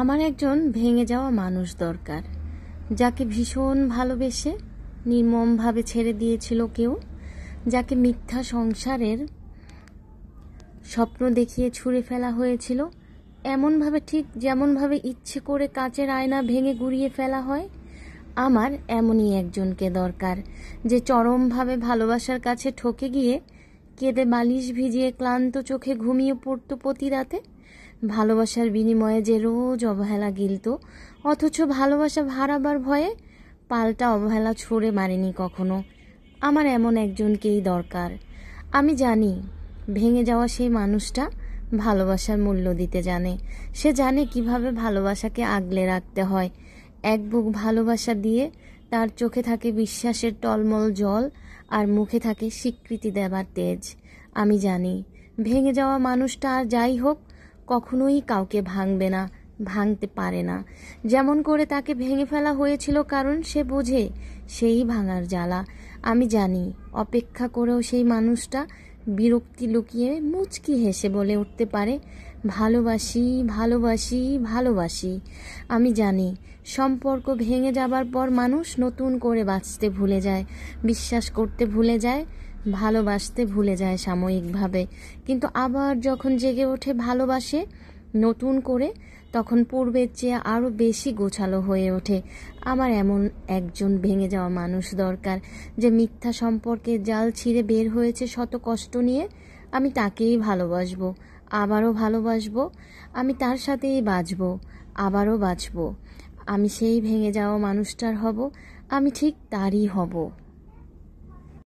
আমার একজন ভেঙে যাওয়া মানুষ দরকার যাকে ভীষণ ভালোবেসে নির্মমভাবে ছেড়ে দিয়েছিল কেউ যাকে মিথ্যা সংসারের স্বপ্ন দেখিয়ে ছুঁড়ে ফেলা হয়েছিল এমনভাবে ঠিক যেমনভাবে ইচ্ছে করে কাঁচের আয়না ভেঙে গুড়িয়ে ফেলা হয় আমার এমনই একজনকে দরকার যে চরমভাবে ভালোবাসার কাছে ঠকে গিয়ে কেঁদে বালিশ ভিজিয়ে ক্লান্ত চোখে ঘুমিয়ে পড়তো প্রতি রাতে ভালোবাসার বিনিময়ে যে রোজ অবহেলা গিলত অথচ ভালোবাসা ভাড়াবার ভয়ে পাল্টা অবহেলা ছড়ে মারেনি কখনো আমার এমন একজনকেই দরকার আমি জানি ভেঙে যাওয়া সেই মানুষটা ভালোবাসার মূল্য দিতে জানে সে জানে কিভাবে ভালোবাসাকে আগলে রাখতে হয় এক বুক ভালোবাসা দিয়ে তার চোখে থাকে বিশ্বাসের টলমল জল আর মুখে থাকে স্বীকৃতি দেবার তেজ আমি জানি ভেঙে যাওয়া মানুষটা আর যাই হোক কখনোই কাউকে ভাঙবে না ভাঙতে পারে না যেমন করে তাকে ভেঙে ফেলা হয়েছিল কারণ সে বোঝে সেই ভাঙার জ্বালা আমি জানি অপেক্ষা করেও সেই মানুষটা বিরক্তি লুকিয়ে মুচকি হেসে বলে উঠতে পারে ভালোবাসি ভালোবাসি ভালোবাসি আমি জানি সম্পর্ক ভেঙে যাবার পর মানুষ নতুন করে বাঁচতে ভুলে যায় বিশ্বাস করতে ভুলে যায় ভালোবাসতে ভুলে যায় সাময়িকভাবে কিন্তু আবার যখন জেগে ওঠে ভালোবাসে নতুন করে তখন পূর্বের চেয়ে আরও বেশি গোছালো হয়ে ওঠে আমার এমন একজন ভেঙে যাওয়া মানুষ দরকার যে মিথ্যা সম্পর্কে জাল ছিঁড়ে বের হয়েছে শত কষ্ট নিয়ে আমি তাকেই ভালোবাসবো আবারও ভালোবাসবো আমি তার সাথেই বাঁচব আবারও বাঁচব আমি সেই ভেঙে যাওয়া মানুষটার হব আমি ঠিক তারই হব